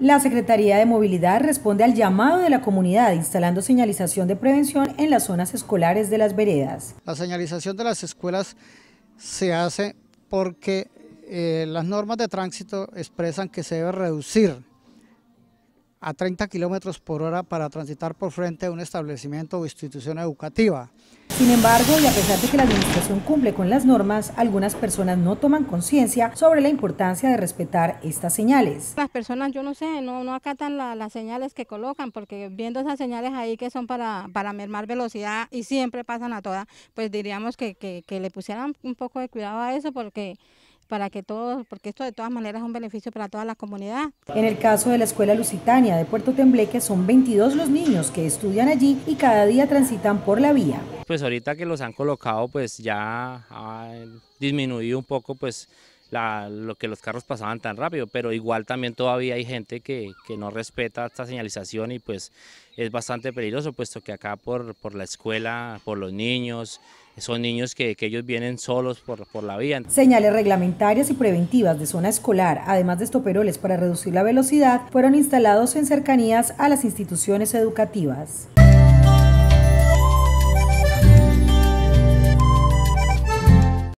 La Secretaría de Movilidad responde al llamado de la comunidad instalando señalización de prevención en las zonas escolares de las veredas. La señalización de las escuelas se hace porque eh, las normas de tránsito expresan que se debe reducir a 30 kilómetros por hora para transitar por frente a un establecimiento o institución educativa. Sin embargo, y a pesar de que la administración cumple con las normas, algunas personas no toman conciencia sobre la importancia de respetar estas señales. Las personas, yo no sé, no, acatan las señales que colocan, porque viendo esas señales ahí que son para, mermar velocidad y siempre pasan a todas, pues diríamos que, le pusieran un poco de cuidado a eso, porque para que todos, porque esto de todas maneras es un beneficio para toda la comunidad. En el caso de la Escuela Lusitania de Puerto Tembleque son 22 los niños que estudian allí y cada día transitan por la vía. Pues ahorita que los han colocado, pues ya ha disminuido un poco pues lo que los carros pasaban tan rápido, pero igual también todavía hay gente que, no respeta esta señalización y pues es bastante peligroso, puesto que acá por, por la escuela, por los niños, son niños que, ellos vienen solos por, por, la vía. Señales reglamentarias y preventivas de zona escolar, además de estoperoles para reducir la velocidad, fueron instalados en cercanías a las instituciones educativas.